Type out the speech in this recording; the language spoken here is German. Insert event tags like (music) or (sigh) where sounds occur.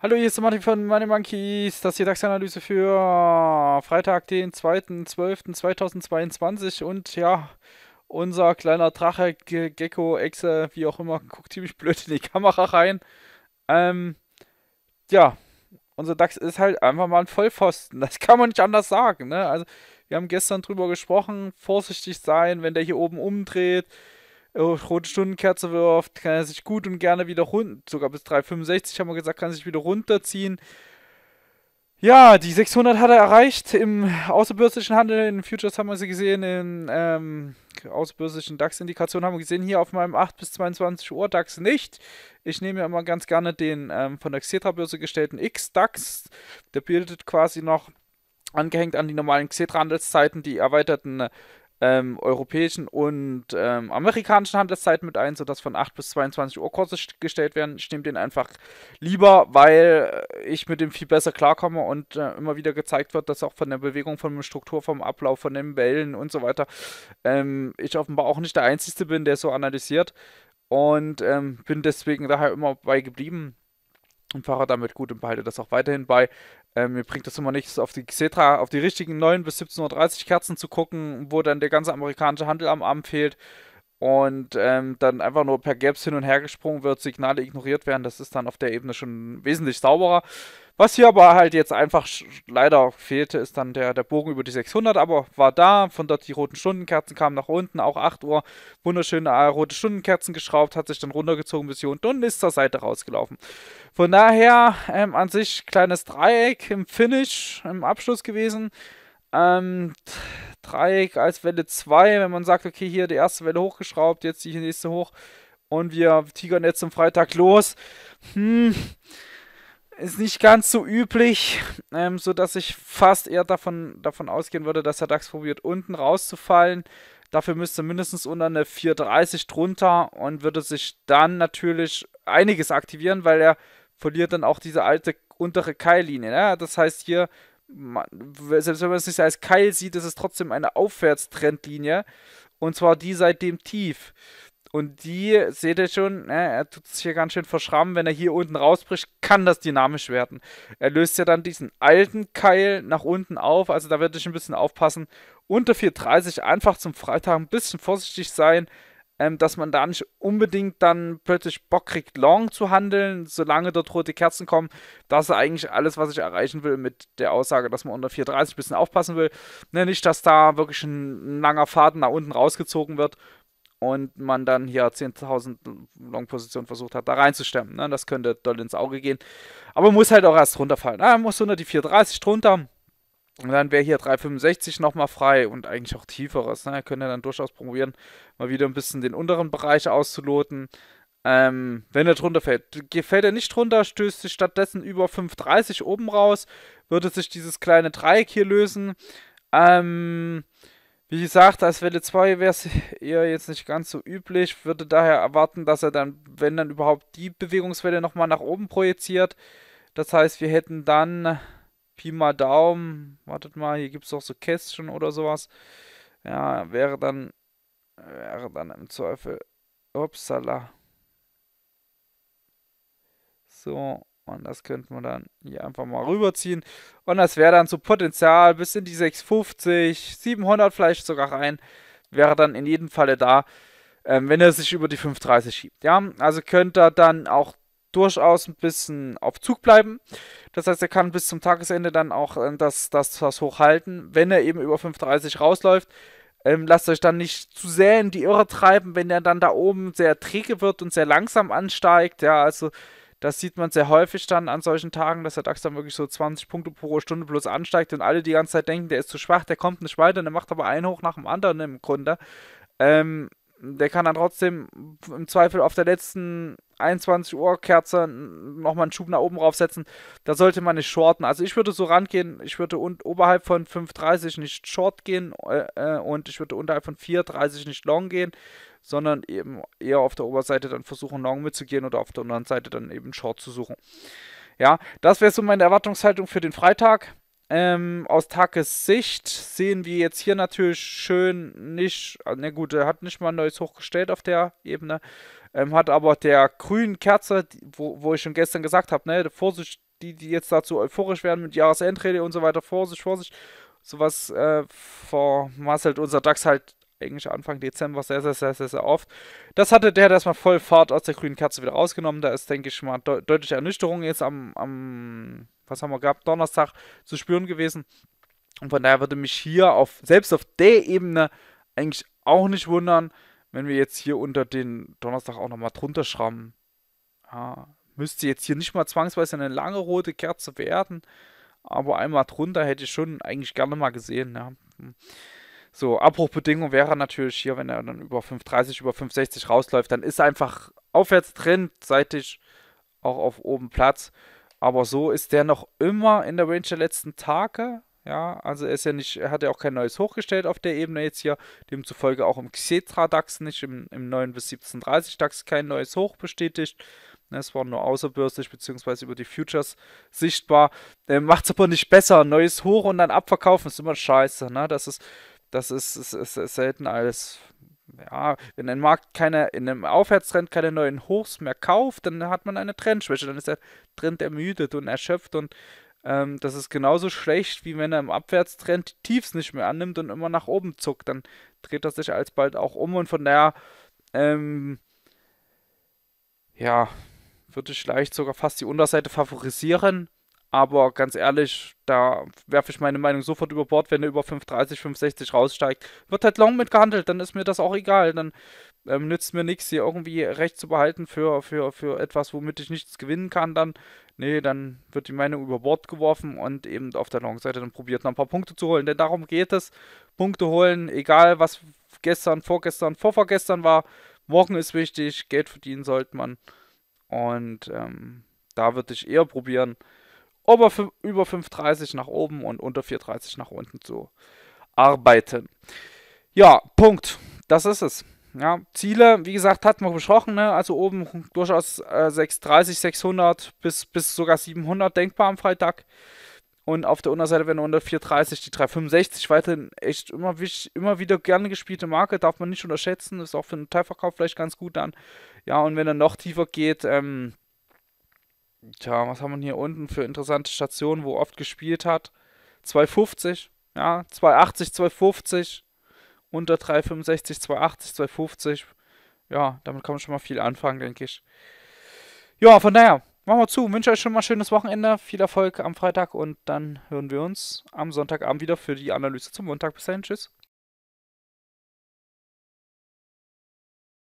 Hallo, hier ist der Martin von Money Monkeys. Das ist die DAX-Analyse für ah, Freitag, den 2.12.2022. Und ja, unser kleiner Drache, Ge Gecko, Echse, wie auch immer, (laughs) guckt ziemlich blöd in die Kamera rein. Ähm, ja, unser DAX ist halt einfach mal ein Vollpfosten. Das kann man nicht anders sagen. Ne? Also, wir haben gestern drüber gesprochen, vorsichtig sein, wenn der hier oben umdreht, äh, rote Stundenkerze wirft, kann er sich gut und gerne wieder runter, sogar bis 365 haben wir gesagt, kann er sich wieder runterziehen. Ja, die 600 hat er erreicht im außerbörslichen Handel, in Futures haben wir sie gesehen, in ähm, außerbörslichen DAX-Indikationen haben wir gesehen, hier auf meinem 8 bis 22 Uhr DAX nicht. Ich nehme ja immer ganz gerne den ähm, von der Xetra-Börse gestellten X-DAX, der bildet quasi noch angehängt an die normalen Xetra-Handelszeiten, die erweiterten ähm, europäischen und ähm, amerikanischen Handelszeiten mit ein, sodass von 8 bis 22 Uhr Kurse gestellt werden. Ich nehme den einfach lieber, weil ich mit dem viel besser klarkomme und äh, immer wieder gezeigt wird, dass auch von der Bewegung, von der Struktur, vom Ablauf, von den Wellen und so weiter, ähm, ich offenbar auch nicht der Einzige bin, der so analysiert und ähm, bin deswegen daher immer bei geblieben und fahre damit gut und behalte das auch weiterhin bei. Äh, mir bringt das immer nichts, auf die Xetra, auf die richtigen 9 bis 17.30 Uhr Kerzen zu gucken, wo dann der ganze amerikanische Handel am Abend fehlt und ähm, dann einfach nur per Gaps hin und her gesprungen wird, Signale ignoriert werden, das ist dann auf der Ebene schon wesentlich sauberer. Was hier aber halt jetzt einfach leider fehlte, ist dann der, der Bogen über die 600, aber war da, von dort die roten Stundenkerzen kamen nach unten, auch 8 Uhr, wunderschöne äh, rote Stundenkerzen geschraubt, hat sich dann runtergezogen bis hier unten und ist zur Seite rausgelaufen. Von daher ähm, an sich kleines Dreieck im Finish, im Abschluss gewesen. Ähm, Dreieck als Welle 2, wenn man sagt, okay, hier die erste Welle hochgeschraubt, jetzt die nächste hoch und wir tigern jetzt am Freitag los. Hm, ist nicht ganz so üblich, ähm, sodass ich fast eher davon, davon ausgehen würde, dass der DAX probiert, unten rauszufallen. Dafür müsste mindestens unter eine 4,30 drunter und würde sich dann natürlich einiges aktivieren, weil er verliert dann auch diese alte untere Keillinie. Ne? Das heißt, hier man, selbst wenn man es nicht als Keil sieht, ist es trotzdem eine Aufwärtstrendlinie. Und zwar die seit dem Tief. Und die, seht ihr schon, ne, er tut sich hier ganz schön verschrammen. Wenn er hier unten rausbricht, kann das dynamisch werden. Er löst ja dann diesen alten Keil nach unten auf. Also da werde ich ein bisschen aufpassen. Unter 4,30 einfach zum Freitag ein bisschen vorsichtig sein ähm, dass man da nicht unbedingt dann plötzlich Bock kriegt, long zu handeln, solange dort rote Kerzen kommen. Das ist eigentlich alles, was ich erreichen will mit der Aussage, dass man unter 4,30 ein bisschen aufpassen will. Ne, nicht, dass da wirklich ein, langer Faden nach unten rausgezogen wird und man dann hier 10.000 Long-Positionen versucht hat, da reinzustemmen. Ne? Das könnte doll ins Auge gehen. Aber muss halt auch erst runterfallen. Na, ah, muss unter die 4,30 drunter. Und dann wäre hier 365 nochmal frei und eigentlich auch tieferes. Ne? Könnt ihr dann durchaus probieren, mal wieder ein bisschen den unteren Bereich auszuloten. Ähm, wenn er drunter fällt. Gefällt er nicht drunter, stößt sich stattdessen über 5,30 oben raus, würde sich dieses kleine Dreieck hier lösen. Ähm, wie gesagt, als Welle 2 wäre es eher jetzt nicht ganz so üblich. Würde daher erwarten, dass er dann, wenn dann überhaupt die Bewegungswelle nochmal nach oben projiziert. Das heißt, wir hätten dann Pi mal Daumen, wartet mal, hier gibt es doch so Kästchen oder sowas. Ja, wäre dann, wäre dann im Zweifel, upsala. So, und das könnten wir dann hier einfach mal rüberziehen. Und das wäre dann so Potenzial bis in die 650, 700 vielleicht sogar rein. Wäre dann in jedem Falle da, ähm, wenn er sich über die 530 schiebt. Ja, also könnte er dann auch durchaus ein bisschen auf Zug bleiben. Das heißt, er kann bis zum Tagesende dann auch äh, das, das, das hochhalten, wenn er eben über 5,30 rausläuft. Ähm, lasst euch dann nicht zu sehr in die Irre treiben, wenn er dann da oben sehr träge wird und sehr langsam ansteigt. Ja, also das sieht man sehr häufig dann an solchen Tagen, dass der DAX dann wirklich so 20 Punkte pro Stunde bloß ansteigt und alle die ganze Zeit denken, der ist zu schwach, der kommt nicht weiter, der macht aber einen hoch nach dem anderen im Grunde. Ähm, der kann dann trotzdem im Zweifel auf der letzten 21 Uhr Kerze nochmal einen Schub nach oben raufsetzen. Da sollte man nicht shorten. Also ich würde so rangehen, ich würde und oberhalb von 5,30 nicht short gehen äh, äh, und ich würde unterhalb von 4,30 nicht long gehen, sondern eben eher auf der Oberseite dann versuchen, long mitzugehen oder auf der anderen Seite dann eben short zu suchen. Ja, das wäre so meine Erwartungshaltung für den Freitag. Ähm, aus Takes Sicht sehen wir jetzt hier natürlich schön nicht, äh, na gut, er hat nicht mal ein neues hochgestellt auf der Ebene, ähm, hat aber der grünen Kerze, wo, wo ich schon gestern gesagt habe, ne, Vorsicht, die, die jetzt dazu euphorisch werden mit Jahresendrede und so weiter, Vorsicht, Vorsicht, sowas äh, vermasselt unser DAX halt eigentlich Anfang Dezember sehr, sehr, sehr, sehr, sehr oft. Das hatte der erstmal voll Fahrt aus der grünen Katze wieder rausgenommen. Da ist, denke ich, mal de deutliche Ernüchterung jetzt am, am, was haben wir gehabt, Donnerstag zu spüren gewesen. Und von daher würde mich hier auf, selbst auf der Ebene eigentlich auch nicht wundern, wenn wir jetzt hier unter den Donnerstag auch nochmal drunter schrammen. Ja, müsste jetzt hier nicht mal zwangsweise eine lange rote Kerze werden, aber einmal drunter hätte ich schon eigentlich gerne mal gesehen. Ja. So, Abbruchbedingung wäre natürlich hier, wenn er dann über 5,30, über 5,60 rausläuft, dann ist er einfach aufwärts drin, seitig auch auf oben Platz. Aber so ist der noch immer in der Range der letzten Tage. Ja, also er ist ja nicht, er hat ja auch kein neues hochgestellt auf der Ebene jetzt hier. Demzufolge auch im Xetra DAX nicht, im, im 9 bis 1730 DAX kein neues Hoch bestätigt. Ne, es war nur außerbörslich bzw. über die Futures sichtbar. Ähm, Macht es aber nicht besser. Neues Hoch und dann abverkaufen ist immer scheiße. Ne? Das ist das ist, ist, ist, ist selten als ja, wenn ein Markt keine, in einem Aufwärtstrend keine neuen Hochs mehr kauft, dann hat man eine Trendschwäche, dann ist der Trend ermüdet und erschöpft und ähm, das ist genauso schlecht, wie wenn er im Abwärtstrend die Tiefs nicht mehr annimmt und immer nach oben zuckt, dann dreht er sich alsbald auch um und von daher, ähm, ja, würde ich vielleicht sogar fast die Unterseite favorisieren, aber ganz ehrlich, da werfe ich meine Meinung sofort über Bord, wenn er über 5,30, 5,60 raussteigt. Wird halt long mitgehandelt, dann ist mir das auch egal. Dann ähm, nützt mir nichts, hier irgendwie Recht zu behalten für, für, für etwas, womit ich nichts gewinnen kann. Dann, nee, dann wird die Meinung über Bord geworfen und eben auf der Long-Seite dann probiert, noch ein paar Punkte zu holen. Denn darum geht es. Punkte holen, egal was gestern, vorgestern, vorvorgestern war. Morgen ist wichtig, Geld verdienen sollte man. Und ähm, da würde ich eher probieren, über 5,30 nach oben und unter 4,30 nach unten zu arbeiten. Ja, Punkt. Das ist es. Ja, Ziele, wie gesagt, hatten wir besprochen, ne? also oben durchaus äh, 630, 600 bis, bis sogar 700 denkbar am Freitag. Und auf der Unterseite werden unter 430 die 365 weiterhin echt immer, immer wieder gerne gespielte Marke, darf man nicht unterschätzen, ist auch für einen Teilverkauf vielleicht ganz gut dann. Ja, und wenn er noch tiefer geht, ähm, Tja, was haben wir hier unten für interessante Stationen, wo oft gespielt hat? 250, ja, 280, 250, unter 365, 280, 250. Ja, damit kann man schon mal viel anfangen, denke ich. Ja, von daher, machen wir zu. Wünsche euch schon mal ein schönes Wochenende, viel Erfolg am Freitag und dann hören wir uns am Sonntagabend wieder für die Analyse zum Montag. Bis dahin, tschüss.